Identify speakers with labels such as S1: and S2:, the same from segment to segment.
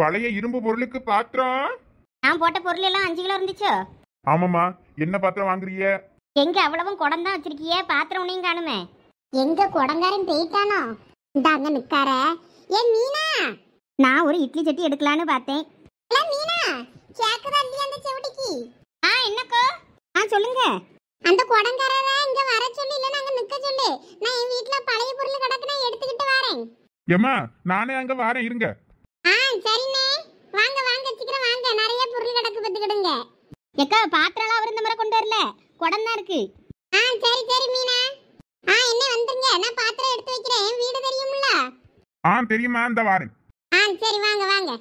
S1: பழைய இரும்பு பொருளுக்கு பாத்திரம் நான் போட்ட பொருள்
S2: எல்லாம் அஞ்சு கிலோ இருந்துச்சோ
S1: ஆமாம்மா என்ன பாத்திரம் வாங்குறிய
S3: எங்க அவ்வளவும் குடம் தான் வச்சிருக்கிய பாத்திரம் உனையும் காணுமே எங்க குடங்காரன் போயிட்டானோ அங்க நிக்கார ஏ மீனா நான் ஒரு இட்லி சட்டி எடுக்கலான்னு பார்த்தேன் ஏ மீனா கேக்குதா இல்லையா அந்த செவிட்டிக்கு ஆ என்னக்கோ ஆ சொல்லுங்க அந்த குடங்காரரை இங்க வர சொல்லி இல்ல நாங்க நிக்க சொல்லு நான் என் வீட்ல பழைய பொருள் கிடக்கு எடுத்துக்கிட்டு வரேன்
S1: ஏம்மா நானே அங்க வாரேன் இருங்க
S3: சரிண்ணே வாங்க வாங்க சீக்கிரம் வாங்க நிறைய பொருள் கிடக்கு பத்துக்கிடுங்க எக்கா பாத்திரம்லாம் அவர் இந்த முறை கொண்டு வரல குடம் தான் இருக்கு ஆ சரி சரி மீனா ஆ என்ன வந்துருங்க நான் பாத்திரம் எடுத்து வைக்கிறேன் வீடு தெரியும்ல
S1: ஆ தெரியுமா இந்த வாரேன்
S3: ஆ சரி
S2: வாங்க வாங்க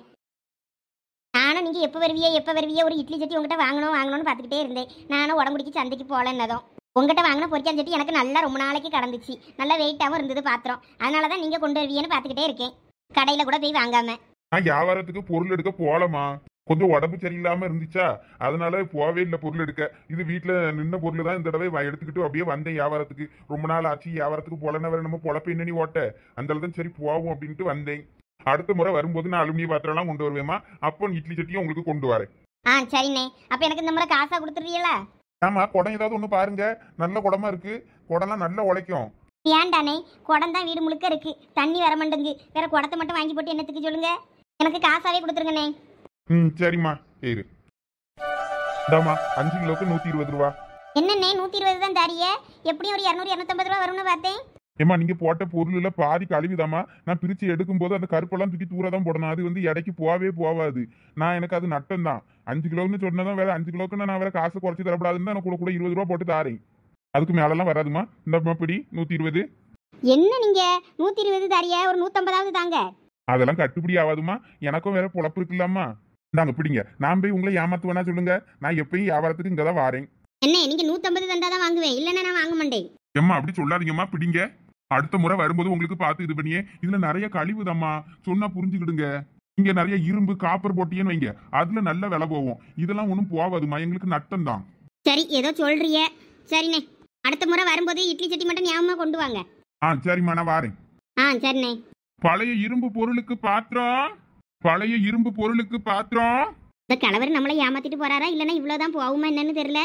S2: நானும் நீங்க எப்ப வருவியே எப்ப வருவியே ஒரு இட்லி சட்டி உங்ககிட்ட வாங்கணும் வாங்கணும்னு பாத்துக்கிட்டே இருந்தேன் நானும் உடம்புடிக்கு சந்தைக்கு போலன்னதும் உங்ககிட்ட வாங்கின பொரிச்சான் சட்டி எனக்கு நல்லா ரொம்ப நாளைக்கு கடந்துச்சு நல்லா வெயிட்டாகவும் இருந்தது பாத்திரம் அதனால தான் நீங்கள் கொண்டு வருவீங்கன்னு பாத்துக்கிட்டே இருக்கேன் கடையில கூட போய் வாங்காம
S1: நான் வியாபாரத்துக்கு பொருள் எடுக்க போலமா கொஞ்சம் உடம்பு சரியில்லாம இருந்துச்சா அதனால போவே இல்லை பொருள் எடுக்க இது வீட்டுல நின்ன பொருள் தான் இந்த தடவை எடுத்துக்கிட்டு அப்படியே வந்தேன் வியாபாரத்துக்கு ரொம்ப நாள் ஆச்சு வியாபாரத்துக்கு போலன்னு வேற நம்ம பொழப்பு என்னன்னு ஓட்ட அந்த தான் சரி போவோம் அப்படின்ட்டு வந்தேன் அடுத்த முறை வரும்போது நான் அலுமினிய பாத்திரம் எல்லாம் கொண்டு வருவேமா அப்போ இட்லி சட்டியும் உங்களுக்கு கொண்டு வரேன்
S2: சரிண்ணே அப்ப எனக்கு இந்த முறை காசா கொடுத்துருவீங்களா
S1: ஆமா குடம் ஏதாவது ஒண்ணு பாருங்க நல்ல குடமா இருக்கு குடம்லாம் நல்லா உழைக்கும்
S2: ஏன்டானே குடம் தான் வீடு முழுக்க இருக்கு தண்ணி வர மாட்டேங்குது வேற குடத்தை மட்டும் வாங்கி போட்டு என்னத்துக்கு சொல்லுங்க எனக்கு காசாவே கொடுத்துருங்கண்ணே
S1: ம் சரிம்மா இரு இந்தாம்மா அஞ்சு கிலோக்கு நூற்றி இருபது ரூபா
S2: என்னண்ணே நூற்றி இருபது தான் தாரிய எப்படியும் ஒரு இரநூறு இரநூத்தம்பது ரூபா வரும்னு பார்த்தேன்
S1: ஏம்மா நீங்க போட்ட பொருள் எல்லாம் பாதி கழுவிதாம்மா நான் பிரிச்சு எடுக்கும் போது அந்த கருப்பெல்லாம் தூக்கி தூர தான் போடணும் அது வந்து இடைக்கு போவே போவாது நான் எனக்கு அது நட்டம் தான் அஞ்சு கிலோன்னு சொன்னதான் வேற அஞ்சு கிலோக்கு நான் வேற காசு குறைச்சி தரப்படாதுன்னு நான் கூட கூட இருபது ரூபா போட்டு தாரேன் அதுக்கு மேலெல்லாம் வராதுமா இந்த பிடி நூத்தி இருபது
S2: என்ன நீங்க நூத்தி இருபது தாரிய ஒரு நூத்தம்பதாவது தாங்க
S1: அதெல்லாம் கட்டுப்படி ஆகாதுமா எனக்கும் வேற பொழப்பு இருக்குல்லாமா நாங்க பிடிங்க நான் போய் உங்களை ஏமாத்துவேனா சொல்லுங்க நான் எப்பயும் வியாபாரத்துக்கு இங்க தான் வாரேன்
S2: என்ன நீங்க நூத்தம்பது தண்டா தான் வாங்குவேன் இல்லன்னா நான் வாங்க மாட்டேன்
S1: ஏம்மா அப்படி சொல்லாதீங்கம்மா பிடிங்க அடுத்த முறை வரும்போது உங்களுக்கு பார்த்து இது பண்ணியே இதுல நிறைய கழிவு சொன்னா புரிஞ்சுக்கிடுங்க இங்க நிறைய இரும்பு காப்பர் போட்டியன்னு வைங்க அதுல நல்ல விலை போவோம் இதெல்லாம் ஒன்றும் போவாதுமா எங்களுக்கு நட்டம் தான் சரி ஏதோ சொல்றிய சரிண்ணே அடுத்த முறை வரும்போது இட்லி சட்டி மட்டும் ஞாபகமா கொண்டு வாங்க ஆ சரிம்மா நான் வாரேன் ஆ சரிண்ணே பழைய இரும்பு பொருளுக்கு பாத்திரம் பழைய இரும்பு பொருளுக்கு பாத்திரம்
S2: இந்த கணவர் நம்மளை ஏமாத்திட்டு போறாரா இல்லனா இவ்வளவுதான் போகுமா என்னன்னு தெரியல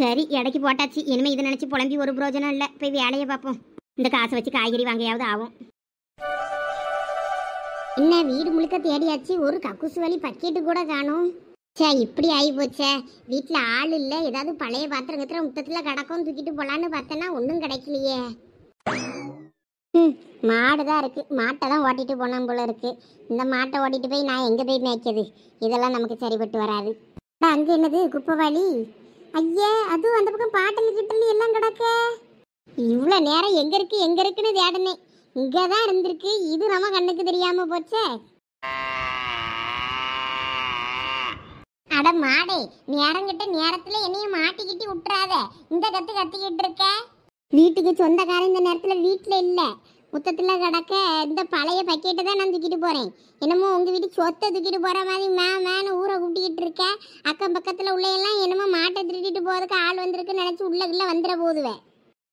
S2: சரி இடைக்கு போட்டாச்சு இனிமே இதை நினைச்சு புலம்பி ஒரு பிரோஜனம் இல்லை போய் வேலையை பார்ப்போம் இந்த காசை வச்சு காய்கறி வாங்கியாவது
S3: ஆகும் என்ன வீடு முழுக்க தேடியாச்சு ஒரு கக்குசு வலி பக்கெட்டு கூட காணும் சே இப்படி ஆகி போச்சே வீட்டில் ஆள் இல்லை ஏதாவது பழைய பாத்திரம் கத்துற முத்தத்தில் கிடக்கும் தூக்கிட்டு போகலான்னு பார்த்தேன்னா ஒன்றும் கிடைக்கலையே ம் மாடு தான் இருக்குது மாட்டை தான் ஓட்டிகிட்டு போனோம் போல இருக்குது இந்த மாட்டை ஓட்டிகிட்டு போய் நான் எங்கே போய் மேய்க்கிறது இதெல்லாம் நமக்கு சரிப்பட்டு வராது அங்கே என்னது குப்பவாளி ஐயே அதுவும் அந்த பக்கம் பாட்டில் கிட்டலி எல்லாம் கிடக்க இவ்வளோ நேரம் எங்கே இருக்குது எங்கே இருக்குன்னு தேடனே இங்கே தான் இருந்திருக்கு இது நம்ம கண்ணுக்கு தெரியாமல் போச்சே அட மாடே நேரங்கிட்ட நேரத்தில் என்னையும் மாட்டிக்கிட்டு விட்டுறாத இந்த கற்று கத்திக்கிட்டு இருக்க வீட்டுக்கு சொந்தக்காரன் இந்த நேரத்தில் வீட்டில் இல்லை முத்தத்தில் கிடக்க இந்த பழைய பக்கெட்டை தான் நான் தூக்கிட்டு போகிறேன் என்னமோ உங்கள் வீட்டு சொத்தை தூக்கிட்டு போகிற மாதிரி மே மேனு ஊரை கூட்டிக்கிட்டு இருக்கேன் அக்கம் பக்கத்தில் உள்ளையெல்லாம் எல்லாம் என்னமோ மாட்டை திருட்டிட்டு போகிறதுக்கு ஆள் வந்திருக்குன்னு நினச்சி உள்ள உள்ள வந்துட போதுவேன்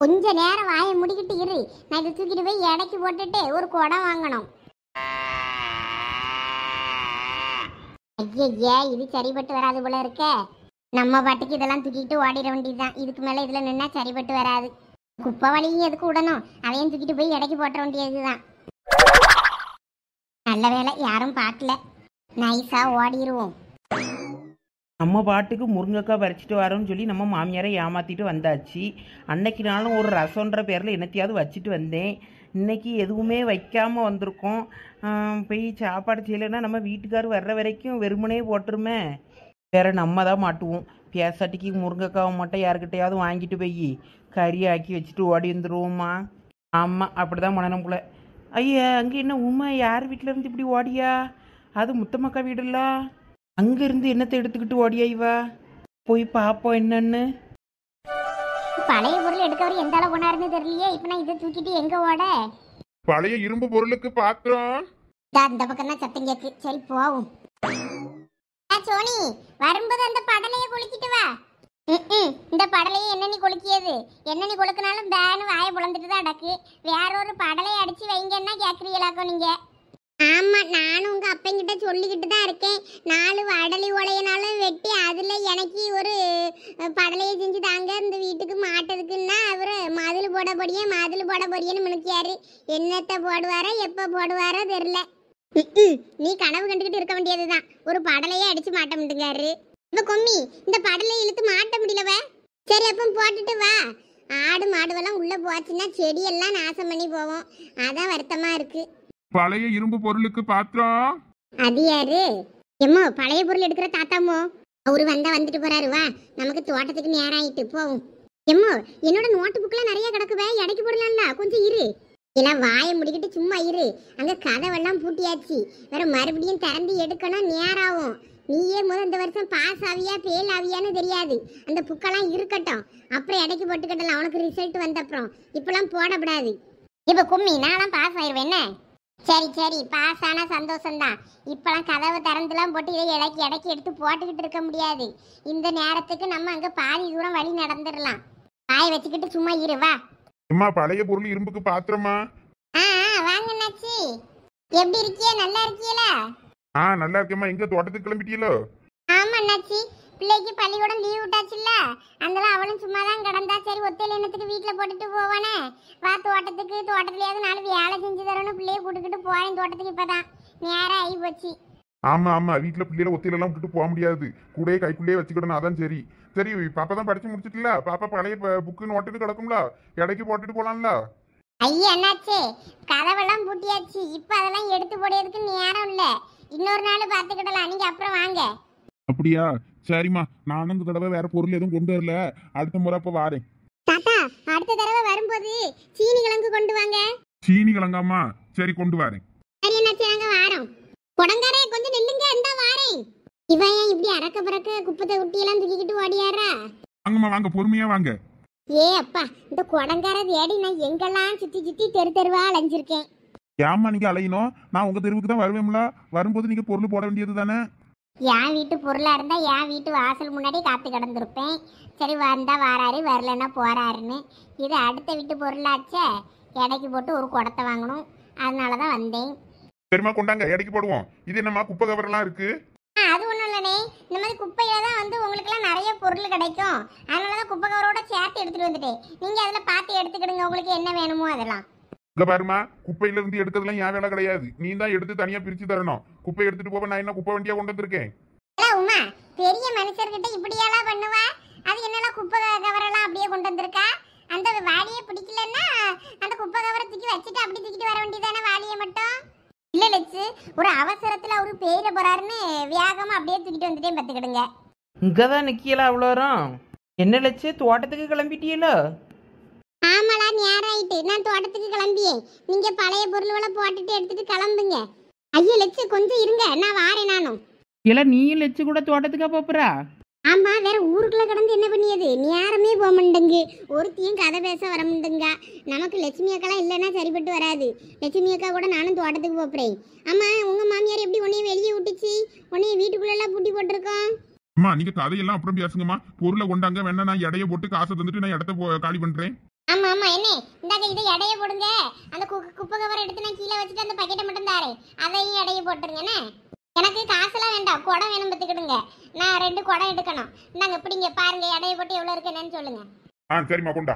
S3: கொஞ்ச நேரம் வாயை முடிக்கிட்டு இரு நான் இதை தூக்கிட்டு போய் இடைக்கு போட்டுட்டு ஒரு குடம் வாங்கணும் ஐயே இது சரிப்பட்டு வராது போல இருக்க நம்ம பாட்டுக்கு இதெல்லாம் தூக்கிட்டு ஓடிட வேண்டியதுதான் இதுக்கு மேலே இதில் நின்னா சரிபட்டு வராது குப்பை குப்பவழியும் எதுக்கு விடணும் அதையும் தூக்கிட்டு போய் இடைக்கு போட்ட வேண்டியதுதான் நல்ல வேலை யாரும் பார்க்கல
S4: நைஸா ஓடிடுவோம் நம்ம பாட்டுக்கு முருங்கைக்காய் பறிச்சிட்டு வரோம்னு சொல்லி நம்ம மாமியாரை ஏமாத்திட்டு வந்தாச்சு அன்னைக்கு நானும் ஒரு ரசம்ன்ற பேரில் என்னத்தையாவது வச்சுட்டு வந்தேன் இன்னைக்கு எதுவுமே வைக்காமல் வந்திருக்கோம் போய் சாப்பாடு செய்யலைன்னா நம்ம வீட்டுக்கார் வர்ற வரைக்கும் வெறுமனே போட்டுருமே வேற நம்ம தான் மாட்டுவோம் பேசாட்டிக்கு முருங்கைக்காவை மட்டும் யாருக்கிட்டையாவது வாங்கிட்டு போய் கறி ஆக்கி வச்சுட்டு ஓடி வந்துடுவோம்மா ஆமாம் அப்படி தான் மனநம் போல ஐயா அங்கே என்ன உமா யார் இருந்து இப்படி ஓடியா அது முத்தமக்கா வீடுல்ல அங்கேருந்து என்னத்தை எடுத்துக்கிட்டு ஓடியா இவா போய் பார்ப்போம் என்னன்னு பழைய பொருள் எடுக்கவர் எந்த அளவு ஒன்றா தெரியலையே இப்போ நான் இதை தூக்கிட்டு
S3: எங்க ஓட
S1: பழைய இரும்பு பொருளுக்கு பாத்திரம்
S3: இந்த பக்கம் தான் சத்தம் கேட்கு சரி போவோம் சோனி வரும்போது அந்த படலைய குளிக்கிட்டு வா இந்த படலையை என்ன நீ குளிக்கியது என்ன நீ குளிக்கினாலும் பேனு வாய புலந்துட்டு தான் அடக்கு வேற ஒரு படலையை அடிச்சு வைங்கன்னா கேட்குறீங்களாக்கோ நீங்க ஆமா நானும் உங்க அப்பங்கிட்ட சொல்லிக்கிட்டு தான் இருக்கேன் நாலு வடலி உலையினாலும் வெட்டி அதுல எனக்கு ஒரு படலையை செஞ்சு தாங்க இந்த வீட்டுக்கு மாட்டதுக்குன்னா அவரு மதில் போட பொடியே மதில் போட பொடியன்னு மினுக்கியாரு என்னத்தை போடுவாரோ எப்போ போடுவாரோ தெரில நீ கனவு கண்டுகிட்டு இருக்க வேண்டியதுதான் ஒரு படலையே அடிச்சு மாட்ட முடியாரு இப்ப கொம்மி இந்த படலை இழுத்து மாட்ட முடியலவ சரி அப்ப போட்டுட்டு வா ஆடு மாடுவெல்லாம் உள்ள போச்சுன்னா செடியெல்லாம் நாசம் பண்ணி போவோம் அதான் வருத்தமா இருக்கு
S1: பழைய இரும்பு பொருளுக்கு பாத்திரம் அது
S3: யாரு எம்மோ பழைய பொருள் எடுக்கிற தாத்தாமோ அவரு வந்தா வந்துட்டு போறாரு வா நமக்கு தோட்டத்துக்கு நேரம் ஆயிட்டு போவோம் எம்மோ என்னோட நோட்டு புக்லாம் நிறைய கிடக்குவே இடைக்கு போடலாம்ல கொஞ்சம் இரு ஏன்னா வாயை முடிக்கிட்டு சும்மா இரு அங்க கதவெல்லாம் பூட்டியாச்சு வேற மறுபடியும் திறந்து எடுக்கணும் நேராகும் நீயே முதல் இந்த வருஷம் பாஸ் ஆவியா ஃபெயில் ஆவியான்னு தெரியாது அந்த புக்கெல்லாம் இருக்கட்டும் அப்புறம் இடைக்கு போட்டுக்கிட்டலாம் அவனுக்கு ரிசல்ட் வந்த அப்புறம் இப்பெல்லாம் போடக்கூடாது இப்போ கும்மி நான்லாம் பாஸ் ஆயிடுவேன் சரி சரி பாஸ் ஆனா சந்தோஷம்தான் இப்பெல்லாம் கதவை திறந்துலாம் போட்டு இதை இடைக்கி இடைக்கி எடுத்து போட்டுக்கிட்டு இருக்க முடியாது இந்த நேரத்துக்கு நம்ம அங்கே பாதி தூரம் வழி நடந்துடலாம் வாய் வச்சுக்கிட்டு சும்மா இரு வா
S1: அம்மா பழைய பொருள் இரும்புக்கு பாத்திரமா
S3: ஆ ஆ, வாங்க அண்ணாச்சி எப்படி இருக்கியே நல்லா இருக்கீங்களா
S1: ஆ நல்லா இருக்கேம்மா எங்க தோட்டத்துக்கு கிளம்பிட்டீங்களோ
S3: ஆமா அண்ணாச்சி பிள்ளைக்கு பள்ளிக்கூடம் லீவ் விட்டாச்சுல்ல அதனால அவளும் சும்மா தான் கிடந்தா சரி ஒத்தையில எண்ணத்துக்கு வீட்டில் போட்டுட்டு போவானே வா தோட்டத்துக்கு தோட்டத்துலயாவது நாலு வேலை செஞ்சு தரணும் பிள்ளைய கூட்டுக்கிட்டு போறேன் தோட்டத்துக்கு இப்பதான் நேரம் ஆகி போச்சு
S1: ஆமா ஆமா வீட்டுல பிள்ளைகளை ஒத்தையில எல்லாம் விட்டுட்டு போக முடியாது கூடயே கைக்குள்ளேயே வச்சுக்கிடணும் அதான் சரி சரி பாப்பா தான் படிச்சு முடிச்சிட்டல பாப்பா பழைய புக்கு நோட்டுட்டு கிடக்கும்ல இடைக்கு போட்டுட்டு போலாம்ல
S3: ஐயா என்னாச்சு கதவெல்லாம் பூட்டியாச்சு இப்ப அதெல்லாம் எடுத்து போடுறதுக்கு நேரம் இல்ல இன்னொரு நாள் பாத்துக்கிடலாம் நீங்க அப்புறம் வாங்க
S1: அப்படியா சரிம்மா நானும் இந்த தடவை வேற பொருள் எதுவும் கொண்டு வரல அடுத்த முறை அப்ப வாரேன்
S3: தாத்தா அடுத்த தடவை வரும்போது சீனி கிழங்கு கொண்டு வாங்க
S1: சீனி கிழங்காமா சரி கொண்டு வரேன்
S3: சரி என்னாச்சு நாங்க வாரோம் கொடங்காரே கொஞ்சம் நில்லுங்க இந்த வாரேன் இவன் ஏன் இப்படி அறக்க பறக்க குப்பத்தை குட்டி எல்லாம் தூக்கிக்கிட்டு ஓடியாரா
S1: வாங்கம்மா வாங்க பொறுமையா வாங்க
S3: ஏ அப்பா இந்த குடங்கார தேடி நான் எங்கெல்லாம் சுத்தி சுத்தி தெரு தெருவா அலைஞ்சிருக்கேன்
S1: ஏம்மா நீங்க அலையணும் நான் உங்க தெருவுக்கு தான் வருவேன்ல வரும்போது நீங்க பொருள் போட வேண்டியது தானே
S3: என் வீட்டு பொருளா இருந்தா என் வீட்டு வாசல் முன்னாடி காத்து கிடந்திருப்பேன் சரி வந்தா வாராரு வரலன்னா போறாருன்னு இது அடுத்த வீட்டு பொருளாச்சே எடைக்கு போட்டு ஒரு குடத்தை வாங்கணும் அதனால தான் வந்தேன்
S1: சரிம்மா கொண்டாங்க இடைக்கு போடுவோம் இது என்னம்மா குப்பை கவரெல்லாம் இருக்கு
S3: இந்த மாதிரி குப்பையில தான் வந்து எல்லாம் நிறைய பொருள் கிடைக்கும் அதனால தான் குப்பை கவரோட சேர்த்து எடுத்துட்டு வந்துட்டேன் நீங்க அதுல பார்த்து எடுத்துக்கிடுங்க உங்களுக்கு என்ன வேணுமோ அதெல்லாம்
S1: இங்க பாருமா குப்பையில இருந்து எடுக்கிறதுலாம் என் வேலை கிடையாது நீ தான் எடுத்து தனியா பிரிச்சு தரணும் குப்பை எடுத்துட்டு போக நான் என்ன குப்பை வண்டியா கொண்டு வந்திருக்கேன்
S3: உமா பெரிய மனுஷர்கிட்ட இப்படியெல்லாம் பண்ணுவா அது என்னெல்லாம் குப்பை கவரெல்லாம் அப்படியே கொண்டு வந்திருக்கா அந்த வாளியே பிடிக்கலன்னா அந்த குப்பை கவரை தூக்கி வச்சுட்டு அப்படி தூக்கிட்டு வர வேண்டியதானே வாளியை மட்டும் இல்லை லட்சு ஒரு அவசரத்தில் அவரு பேர போறாருன்னு வேகமா அப்படியே தூக்கிட்டு வந்துட்டே பத்துக்கிடுங்க
S4: இங்கதான் நிக்கியல அவ்வளோரம் என்ன லட்சு தோட்டத்துக்கு கிளம்பிட்டீங்களோ
S3: ஆமாடா நேரம் ஆயிட்டு நான் தோட்டத்துக்கு கிளம்பியேன் நீங்கள் பழைய பொருள்களை போட்டுட்டு எடுத்துட்டு கிளம்புங்க ஐயோ லட்சு கொஞ்சம் இருங்க நான் வாரேன் நானும்
S4: இல்லை நீயும் லட்சு கூட தோட்டத்துக்கா போப்புறா
S3: ஆமா வேற ஊருக்குள்ள கடந்து என்ன பண்ணியது நீ யாருமே போக மாட்டேங்கு ஒருத்தையும் கதை பேச வர மாட்டேங்க நமக்கு லட்சுமி அக்காலாம் இல்லைன்னா சரிப்பட்டு வராது லட்சுமி அக்கா கூட நானும் தோட்டத்துக்கு போப்புறேன் ஆமா உங்க மாமியார் எப்படி உன்னைய வெளியே விட்டுச்சு உன்னைய வீட்டுக்குள்ள எல்லாம் பூட்டி போட்டிருக்கோம்
S1: அம்மா நீங்க கதையெல்லாம் அப்புறம் பேசுங்கம்மா பொருளை கொண்டாங்க வேணா நான் எடைய போட்டு காசு தந்துட்டு நான் இடத்த காலி பண்றேன் ஆமா ஆமா
S3: என்ன இந்தாங்க இதை எடைய போடுங்க அந்த குப்பை கவர் எடுத்து நான் கீழே வச்சுட்டு அந்த பக்கெட்டை மட்டும் தாரேன் அதையும் எடைய போட்டுருங்க எனக்கு காசெல்லாம் வேண்டாம் குடம் வேணும் பார்த்துக்கிடுங்க நான் ரெண்டு குடம் எடுக்கணும் நாங்க பிடிங்க பாருங்க எடையை போட்டு எவ்வளோ என்னன்னு சொல்லுங்க
S4: ஆ சரிம்மா கொண்டா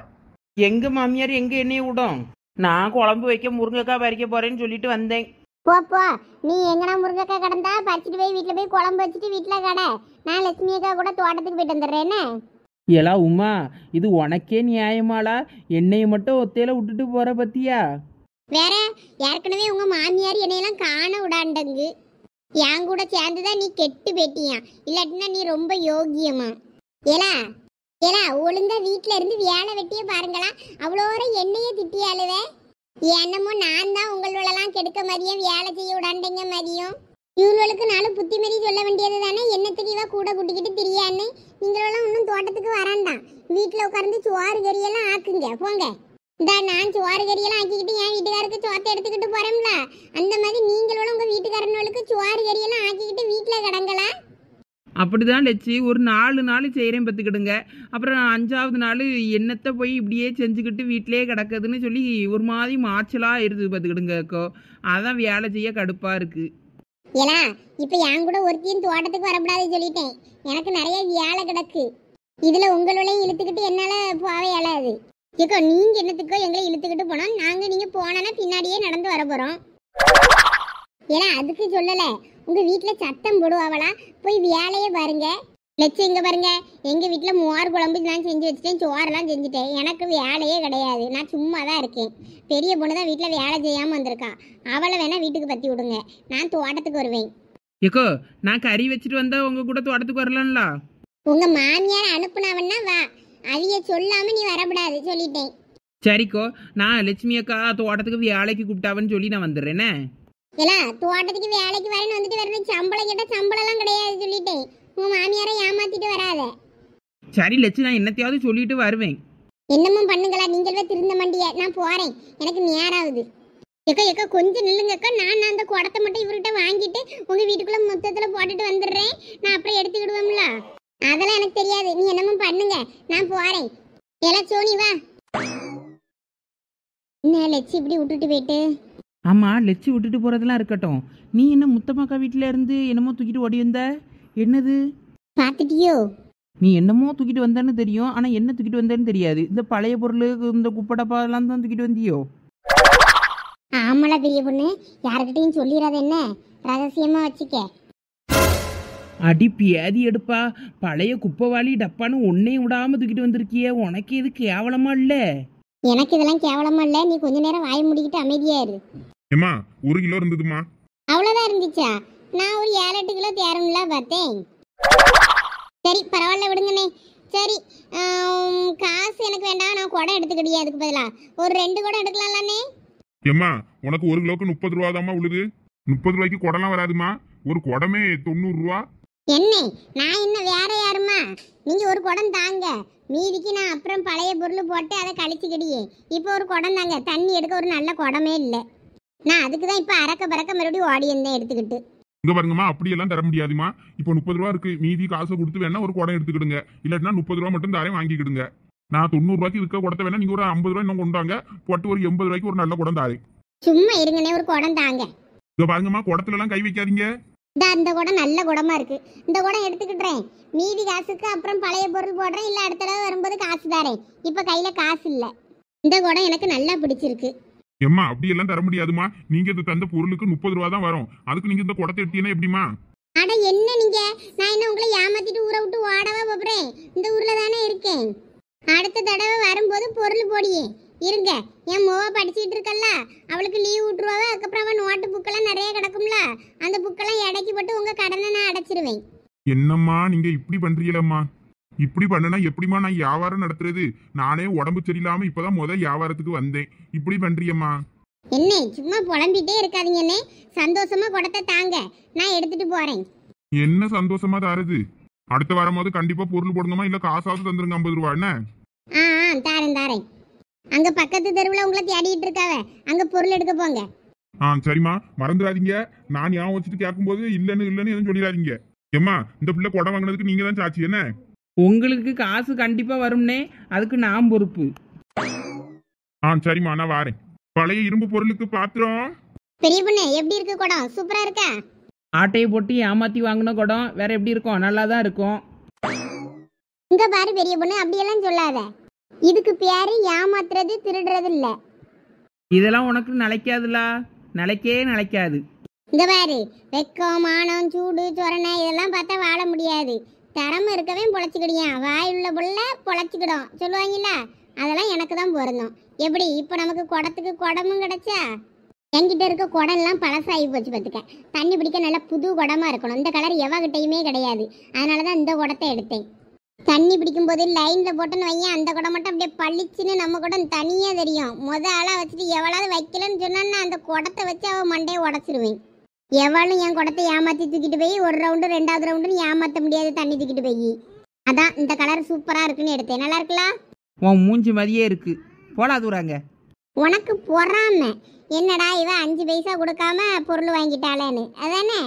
S4: எங்க மாமியார் எங்க என்னைய விடும் நான் குழம்பு வைக்க முருங்கைக்காய் பறிக்க போறேன்னு சொல்லிட்டு வந்தேன் போப்போ நீ எங்கனா முருங்கைக்காய் கடந்தா
S3: பறிச்சுட்டு போய் வீட்டில் போய் குழம்பு வச்சுட்டு வீட்டில் கடை நான் லட்சுமி அக்கா கூட தோட்டத்துக்கு போயிட்டு வந்துடுறேன்னு
S4: ஏலா உமா இது உனக்கே நியாயமாளா என்னைய மட்டும் ஒத்தையில விட்டுட்டு போற பத்தியா
S3: வேற ஏற்கனவே உங்க மாமியார் என்னையெல்லாம் காண விடாண்டங்கு என் கூட சேர்ந்துதான் நீ கெட்டு பேட்டியா இல்லாட்டினா நீ ரொம்ப யோகியமா ஏலா ஏலா ஒழுங்கா வீட்ல இருந்து வேலை வெட்டிய பாருங்களா அவ்வளோ என்னையே திட்டியாளுவே என்னமோ நான் தான் உங்களோடலாம் கெடுக்க மாதிரியும் வேலை செய்ய விடாண்டிங்க மாதிரியும் இவங்களுக்கு நானும் புத்தி மாரி சொல்ல வேண்டியது தானே என்னத்துக்கு இவ கூட கூட்டிக்கிட்டு திரியான்னு நீங்களெல்லாம் இன்னும் தோட்டத்துக்கு வராண்டாம் வீட்டில் உட்காந்து சுவாறு கறியெல்லாம் ஆக்குங்க போங்க இந்த நான் சோறு கறியெல்லாம் ஆக்கிக்கிட்டு என் வீட்டுக்காரருக்கு சோத்தை எடுத்துக்கிட்டு போறேன்ல அந்த மாதிரி நீங்களும் உங்க வீட்டுக்காரனுக்கு சோறு கறியெல்லாம்
S4: ஆக்கிக்கிட்டு வீட்டுல கிடங்களா அப்படிதான் லட்சி ஒரு நாலு நாள் செய்கிறேன் பார்த்துக்கிடுங்க அப்புறம் அஞ்சாவது நாள் என்னத்தை போய் இப்படியே செஞ்சுக்கிட்டு வீட்டிலே கிடக்குதுன்னு சொல்லி ஒரு மாதிரி மாச்சலாக இருக்குது பார்த்துக்கிடுங்க அக்கோ அதான் வேலை செய்ய கடுப்பாக இருக்குது ஏலா
S3: இப்போ என் கூட ஒருத்தையும் தோட்டத்துக்கு வரப்படாதுன்னு சொல்லிட்டேன் எனக்கு நிறைய வேலை கிடக்கு இதில் உங்களுளையும் இழுத்துக்கிட்டு என்னால் போவே இயலாது ஏக்கா நீங்க என்னத்துக்கோ எங்களை இழுத்துக்கிட்டு போனா நாங்க நீங்க போனா பின்னாடியே நடந்து வர போறோம் ஏன்னா அதுக்கு சொல்லல உங்க வீட்டுல சத்தம் போடுவாங்களா போய் வேலையே பாருங்க லட்சம் இங்க பாருங்க எங்க வீட்டுல மோர் குழம்பு நான் செஞ்சு வச்சுட்டேன் சோறெல்லாம் செஞ்சுட்டேன் எனக்கு வேலையே கிடையாது நான் சும்மா தான் இருக்கேன் பெரிய பொண்ணு தான் வீட்டுல வேலை செய்யாம வந்திருக்கா அவளை வேணா வீட்டுக்கு பத்தி விடுங்க நான் தோட்டத்துக்கு வருவேன்
S4: ஏக்கோ நான் கறி வச்சுட்டு வந்தா உங்க கூட தோட்டத்துக்கு வரலாம்ல உங்க மாமியார் அனுப்புனவன்னா வா அவிய சொல்லாம நீ வரக்கூடாது சொல்லிட்டேன் சரிக்கோ நான் லட்சுமி அக்கா தோட்டத்துக்கு வேலைக்கு கூப்பிட்டாவன்னு சொல்லி நான் வந்துடுறேனே இல்ல
S3: தோட்டத்துக்கு வேலைக்கு வரேன்னு வந்துட்டு வரேன் சம்பளம் கிட்ட சம்பளம் எல்லாம் கிடையாது சொல்லிட்டேன் உன் மாமியார ஏமாத்திட்டு வராத
S4: சரி லட்சு நான் என்னத்தையாவது சொல்லிட்டு வருவேன்
S3: என்னமோ பண்ணுங்களா நீங்களே திருந்த மாட்டிய நான் போறேன் எனக்கு நேராகுது எக்கா எக்கா கொஞ்சம் நில்லுங்கக்கா நான் அந்த குடத்தை மட்டும் இவர்கிட்ட வாங்கிட்டு உங்க வீட்டுக்குள்ள மொத்தத்துல போட்டுட்டு வந்துடுறேன் நான் அப்புறம் எடுத்துக்கிடுவோம்ல அதெல்லாம் எனக்கு தெரியாது நீ என்னமோ பண்ணுங்க நான் போறேன் எல சோனி வா
S4: என்ன லட்சி இப்படி விட்டுட்டு போயிட்டு ஆமா லெச்சு விட்டுட்டு போறதெல்லாம் இருக்கட்டும் நீ என்ன முத்தமாக்கா வீட்டுல இருந்து என்னமோ தூக்கிட்டு ஓடி வந்த என்னது பாத்துட்டியோ நீ என்னமோ தூக்கிட்டு வந்தேன்னு தெரியும் ஆனா என்ன தூக்கிட்டு வந்தேன்னு தெரியாது இந்த பழைய பொருள் இந்த குப்படப்பா எல்லாம் தான் தூக்கிட்டு வந்தியோ ஆமாடா பெரிய பொண்ணு யாருக்கிட்டையும் சொல்லிடாத என்ன ரகசியமா வச்சுக்க அடி பியாதி எடுப்பா பழைய குப்பவாளி டப்பான்னு ஒன்னையும் விடாம தூக்கிட்டு வந்திருக்கிய உனக்கு இது கேவலமா இல்ல எனக்கு இதெல்லாம் கேவலமா இல்ல நீ கொஞ்ச நேரம் வாய்
S3: முடிக்கிட்டு அமைதியா இரு
S1: ஏமா ஒரு கிலோ இருந்ததுமா
S3: அவ்வளவுதான் இருந்துச்சா நான் ஒரு ஏழு எட்டு கிலோ தேரம்ல பார்த்தேன் சரி பரவாயில்ல விடுங்கண்ணே சரி காசு எனக்கு வேண்டாம் நான் குடம் எடுத்துக்கிட்டே அதுக்கு பதிலா ஒரு ரெண்டு குடம் எடுக்கலாம்லண்ணே
S1: ஏமா உனக்கு ஒரு கிலோக்கு முப்பது ரூபா தாம்மா உழுது முப்பது ரூபாய்க்கு குடம்லாம் வராதுமா ஒரு குடமே தொண்ணூறுரூவா என்ன
S3: நான் என்ன வேற யாருமா நீங்கள் ஒரு குடம் தாங்க மீதிக்கு நான் அப்புறம் பழைய பொருள் போட்டு அதை கழிச்சுக்கிடியே இப்போ ஒரு குடம் தாங்க தண்ணி எடுக்க ஒரு நல்ல குடமே இல்லை நான் அதுக்கு தான் இப்போ அறக்க பறக்க மறுபடியும் ஓடி இருந்தேன் எடுத்துக்கிட்டு
S1: இங்க பாருங்கம்மா அப்படியெல்லாம் தர முடியாதுமா இப்போ முப்பது ரூபா இருக்கு மீதி காசை கொடுத்து வேணா ஒரு குடம் எடுத்துக்கிடுங்க இல்லாட்டினா முப்பது ரூபா மட்டும் தாரையும் வாங்கிக்கிடுங்க நான் தொண்ணூறு ரூபாய்க்கு இருக்க குடத்தை வேணா நீங்க ஒரு ஐம்பது ரூபாய் இன்னும் கொண்டாங்க போட்டு ஒரு எண்பது ரூபாய்க்கு ஒரு நல்ல குடம் தாரு சும்மா இருங்கனே ஒரு குடம் தாங்க இங்க பாருங்கம்மா குடத்துல எல்லாம் கை வைக்காதீங்க
S3: இந்த குடம் நல்ல குடமா இருக்கு இந்த குடம் எடுத்துக்கிட்டுறேன் மீதி காசுக்கு அப்புறம் பழைய பொருள் போடுறேன் இல்ல அடுத்த தடவை வரும்போது காசு தரேன் இப்போ கையில காசு இல்ல இந்த குடம் எனக்கு நல்லா பிடிச்சிருக்கு
S1: எம்மா எல்லாம் தர முடியாதுமா நீங்க இது தந்த பொருளுக்கு முப்பது ரூபா தான் வரும் அதுக்கு நீங்க இந்த குடத்தை எடுத்தீங்கன்னா எப்படிமா
S3: அட என்ன நீங்க நான் என்ன உங்களை ஏமாத்திட்டு ஊரை விட்டு ஓடவா போறேன் இந்த ஊர்ல தானே இருக்கேன் அடுத்த தடவை வரும்போது பொருள் போடியே இருங்க என் மோவா படிச்சுட்டு இருக்கல்ல அவளுக்கு லீவ் விட்டுருவாவே அதுக்கப்புறம் அந்த புக்கெல்லாம் எடைக்கு போட்டு உங்க கடனை நான் அடைச்சிருவேன்
S1: என்னம்மா நீங்க இப்படி பண்றீங்களம்மா இப்படி பண்ணனா எப்படிமா நான் வியாபாரம் நடத்துறது நானே உடம்பு சரியில்லாம இப்பதான் முத வியாபாரத்துக்கு வந்தேன் இப்படி பண்றியம்மா
S3: என்ன சும்மா புலம்பிட்டே இருக்காதீங்கன்னே சந்தோஷமா குடத்தை தாங்க நான் எடுத்துட்டு
S1: போறேன் என்ன சந்தோஷமா தாருது அடுத்த போது கண்டிப்பா பொருள் போடணுமா இல்ல காசாவது தந்துருங்க ஐம்பது ரூபா என்ன தாரேன் தாரேன் அங்க பக்கத்து தெருவுல உங்களை தேடிட்டு இருக்காவ
S4: அங்க பொருள் எடுக்க போங்க
S1: ஆ சரிம்மா மறந்துடாதீங்க நான் ஞாபகம் வச்சுட்டு கேட்கும்போது இல்லைன்னு இல்லைன்னு எதுவும் சொல்லிடாதீங்க ஏம்மா இந்த பிள்ளை குடம் வாங்கினதுக்கு நீங்க தான் சாட்சி என்ன உங்களுக்கு காசு கண்டிப்பா வரும்னே அதுக்கு நான் பொறுப்பு ஆ சரிம்மா நான் வாரேன் பழைய
S4: இரும்பு பொருளுக்கு பாத்திரம் பெரிய பொண்ணு எப்படி இருக்கு குடம் சூப்பரா இருக்க ஆட்டையை போட்டு ஏமாத்தி வாங்கின குடம் வேற எப்படி இருக்கும் நல்லா தான் இருக்கும் இங்க பாரு பெரிய பொண்ணு
S3: அப்படியெல்லாம் சொல்லாத இதுக்கு பேரு ஏமாத்துறது திருடுறது இல்ல இதெல்லாம் உனக்கு நிலைக்காதுலா நிலைக்கே நிலைக்காது இந்த பாரு வெக்கம் மானம் சூடு சொரணை இதெல்லாம் பார்த்தா வாழ முடியாது தரம் இருக்கவே பொழைச்சிக்கிடியான் வாயுள்ள புள்ள பொழைச்சிக்கிடும் சொல்லுவாங்கல்ல அதெல்லாம் எனக்கு தான் பொருந்தும் எப்படி இப்போ நமக்கு குடத்துக்கு குடமும் கிடைச்சா என்கிட்ட இருக்க குடம்லாம் பழசாகி போச்சு பார்த்துக்க தண்ணி பிடிக்க நல்லா புது குடமாக இருக்கணும் இந்த கலர் எவகிட்டையுமே கிடையாது அதனால தான் இந்த குடத்தை எடுத்தேன் தண்ணி பிடிக்கும் போது லைனில் போட்டோன்னு வையன் அந்த குடம் மட்டும் அப்படியே பளிச்சுன்னு நம்ம குடம் தனியாக தெரியும் முத ஆளாக வச்சுட்டு எவ்வளவு வைக்கலன்னு சொன்னான்னு அந்த குடத்தை வச்சு அவன் மண்டையை உடச்சிருவேன் எவ்வளோ என் குடத்தை ஏமாற்றி தூக்கிட்டு போய் ஒரு ரவுண்டு ரெண்டாவது ரவுண்டுன்னு ஏமாற்ற முடியாது தண்ணி தூக்கிட்டு போய் அதான் இந்த கலர் சூப்பராக இருக்குன்னு எடுத்தேன் நல்லா இருக்கலாம்
S4: உன் மூஞ்சி மாதிரியே இருக்கு போடா தூராங்க
S3: உனக்கு பொறாம என்னடா இவ அஞ்சு பைசா கொடுக்காம பொருள் வாங்கிட்டாளேன்னு அதானே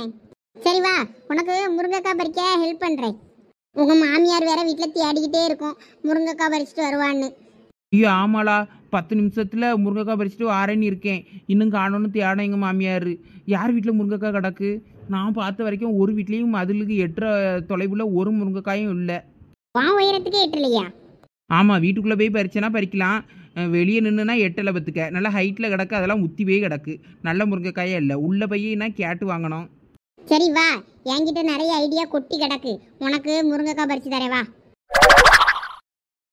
S3: சரி வா உனக்கு முருங்கைக்காய் பறிக்க ஹெல்ப் பண்ணுறேன் உங்கள் மாமியார் வேற வீட்டில் தேடிக்கிட்டே இருக்கும்
S4: முருங்கைக்காய் பறிச்சுட்டு வருவான்னு ஐயோ ஆமாளா பத்து நிமிஷத்தில் முருங்கைக்காய் பறிச்சுட்டு வாரேன்னு இருக்கேன் இன்னும் காணோன்னு தேடம் எங்கள் மாமியார் யார் வீட்டில் முருங்கைக்காய் கிடக்கு நான் பார்த்த வரைக்கும் ஒரு வீட்லேயும் மதிலுக்கு எட்டுற தொலைவில் ஒரு முருங்கைக்காயும் இல்லை வா உயரத்துக்கே எட்டலையா ஆமாம் வீட்டுக்குள்ளே போய் பறிச்சனா பறிக்கலாம் வெளியே நின்றுனா எட்டில் பத்துக்க நல்லா ஹைட்டில் கிடக்கு அதெல்லாம் உத்தி போய் கிடக்கு நல்ல முருங்கைக்காயே இல்லை உள்ளே போய் நான் கேட்டு வாங்கணும் சரி வா
S3: என்கிட்ட நிறைய ஐடியா கொட்டி கிடக்கு உனக்கு முருங்கைக்காய் பறிச்சு தரேன் வா